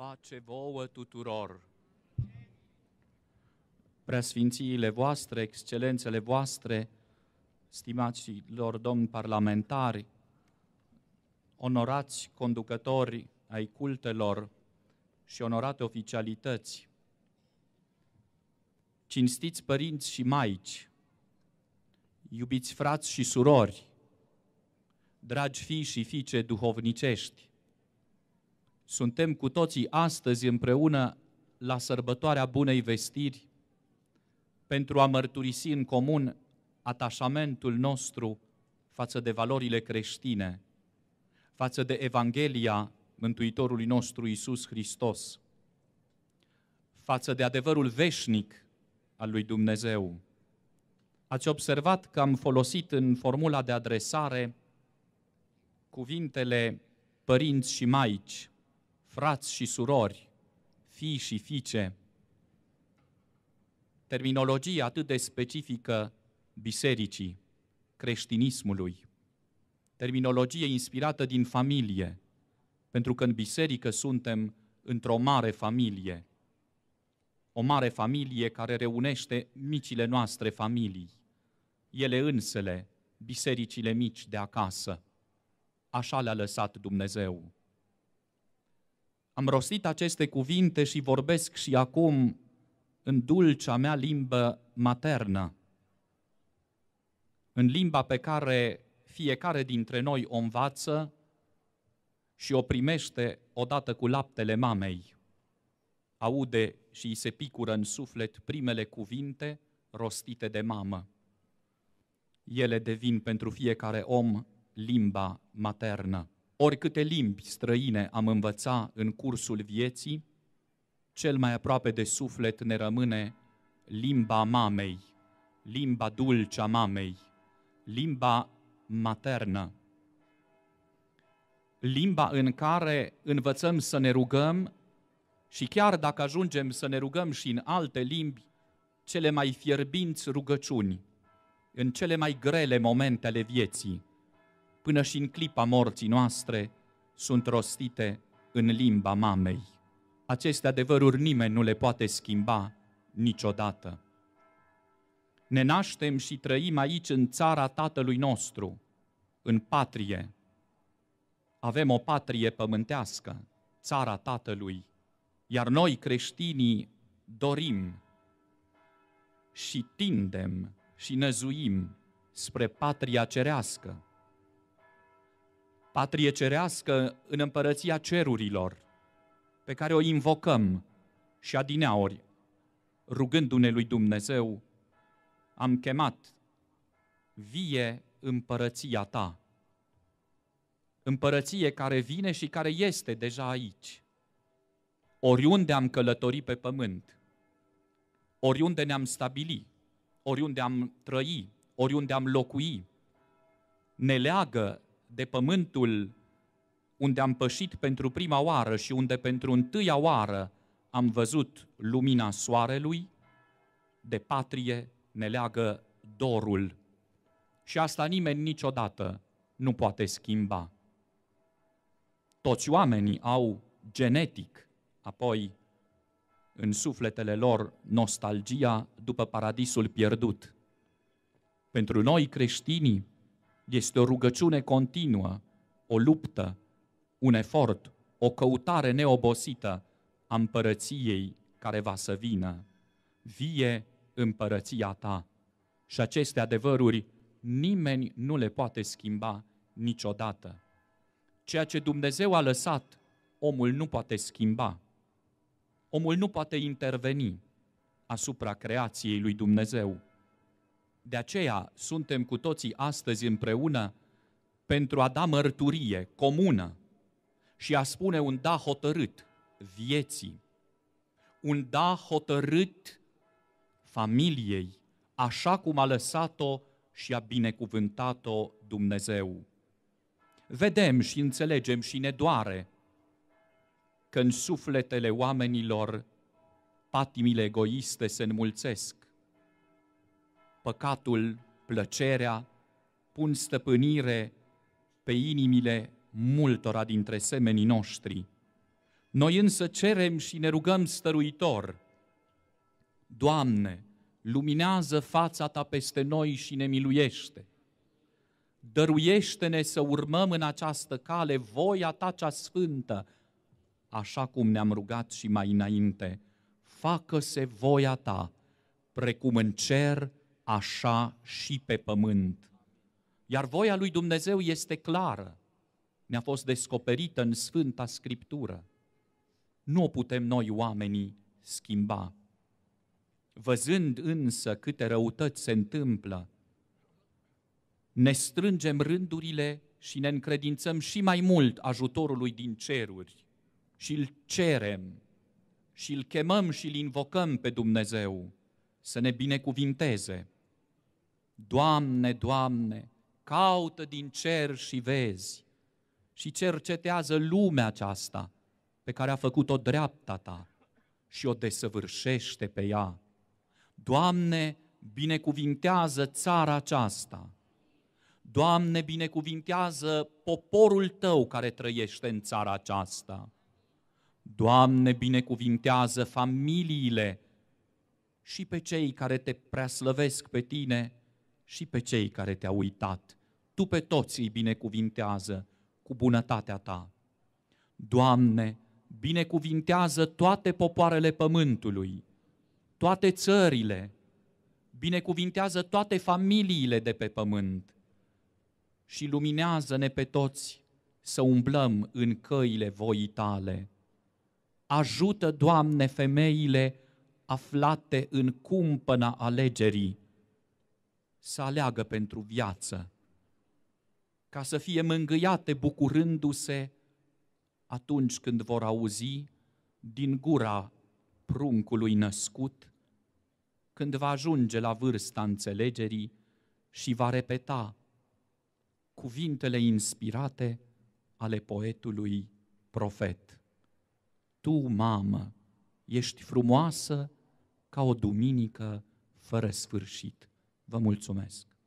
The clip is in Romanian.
Pace vouă tuturor! Preasfințiile voastre, excelențele voastre, stimaților domni parlamentari, onorați conducători ai cultelor și onorate oficialități, cinstiți părinți și maici, iubiți frați și surori, dragi fii și fiice duhovnicești, suntem cu toții astăzi împreună la sărbătoarea Bunei Vestiri pentru a mărturisi în comun atașamentul nostru față de valorile creștine, față de Evanghelia Mântuitorului nostru Isus Hristos, față de adevărul veșnic al lui Dumnezeu. Ați observat că am folosit în formula de adresare cuvintele părinți și maici frați și surori, fii și fiice. Terminologie atât de specifică bisericii, creștinismului, terminologie inspirată din familie, pentru că în biserică suntem într-o mare familie, o mare familie care reunește micile noastre familii, ele însele, bisericile mici de acasă. Așa le-a lăsat Dumnezeu. Am rostit aceste cuvinte și vorbesc și acum în dulcea mea limbă maternă, în limba pe care fiecare dintre noi o învață și o primește odată cu laptele mamei. Aude și îi se picură în suflet primele cuvinte rostite de mamă. Ele devin pentru fiecare om limba maternă. Oricâte limbi străine am învăța în cursul vieții, cel mai aproape de suflet ne rămâne limba mamei, limba dulcea mamei, limba maternă. Limba în care învățăm să ne rugăm și chiar dacă ajungem să ne rugăm și în alte limbi, cele mai fierbinți rugăciuni, în cele mai grele momente ale vieții până și în clipa morții noastre, sunt rostite în limba mamei. Aceste adevăruri nimeni nu le poate schimba niciodată. Ne naștem și trăim aici în țara Tatălui nostru, în patrie. Avem o patrie pământească, țara Tatălui, iar noi creștinii dorim și tindem și năzuim spre patria cerească, patrie cerească în împărăția cerurilor, pe care o invocăm și adineaori, rugându-ne lui Dumnezeu, am chemat, vie împărăția ta. Împărăție care vine și care este deja aici. Oriunde am călătorit pe pământ, oriunde ne-am stabili, oriunde am trăi, oriunde am locui, ne leagă de pământul unde am pășit pentru prima oară și unde pentru întâia oară am văzut lumina soarelui, de patrie ne leagă dorul. Și asta nimeni niciodată nu poate schimba. Toți oamenii au genetic, apoi în sufletele lor nostalgia după paradisul pierdut. Pentru noi creștinii, este o rugăciune continuă, o luptă, un efort, o căutare neobosită a împărăției care va să vină. Vie împărăția ta. Și aceste adevăruri nimeni nu le poate schimba niciodată. Ceea ce Dumnezeu a lăsat, omul nu poate schimba. Omul nu poate interveni asupra creației lui Dumnezeu. De aceea suntem cu toții astăzi împreună pentru a da mărturie comună și a spune un da hotărât vieții, un da hotărât familiei, așa cum a lăsat-o și a binecuvântat-o Dumnezeu. Vedem și înțelegem și ne doare că în sufletele oamenilor patimile egoiste se înmulțesc, păcatul, plăcerea, pun stăpânire pe inimile multora dintre semenii noștri. Noi însă cerem și ne rugăm stăruitor, Doamne, luminează fața Ta peste noi și ne miluiește. Dăruiește-ne să urmăm în această cale voia Ta cea sfântă, așa cum ne-am rugat și mai înainte. Facă-se voia Ta, precum în cer, așa și pe pământ. Iar voia lui Dumnezeu este clară. Ne-a fost descoperită în Sfânta Scriptură. Nu o putem noi, oamenii, schimba. Văzând însă câte răutăți se întâmplă, ne strângem rândurile și ne încredințăm și mai mult ajutorului din ceruri și îl cerem și îl chemăm și îl invocăm pe Dumnezeu să ne binecuvinteze. Doamne, Doamne, caută din cer și vezi și cercetează lumea aceasta pe care a făcut-o dreapta ta și o desăvârșește pe ea. Doamne, binecuvintează țara aceasta. Doamne, binecuvintează poporul tău care trăiește în țara aceasta. Doamne, binecuvintează familiile și pe cei care te preaslăvesc pe tine și pe cei care te-au uitat. Tu pe toți îi binecuvintează cu bunătatea ta. Doamne, binecuvintează toate popoarele pământului, toate țările, binecuvintează toate familiile de pe pământ și luminează-ne pe toți să umblăm în căile voii tale. Ajută, Doamne, femeile aflate în cumpăna alegerii să aleagă pentru viață, ca să fie mângâiate bucurându-se atunci când vor auzi din gura pruncului născut, când va ajunge la vârsta înțelegerii și va repeta cuvintele inspirate ale poetului profet. Tu, mamă, ești frumoasă ca o duminică fără sfârșit. Vă mulțumesc!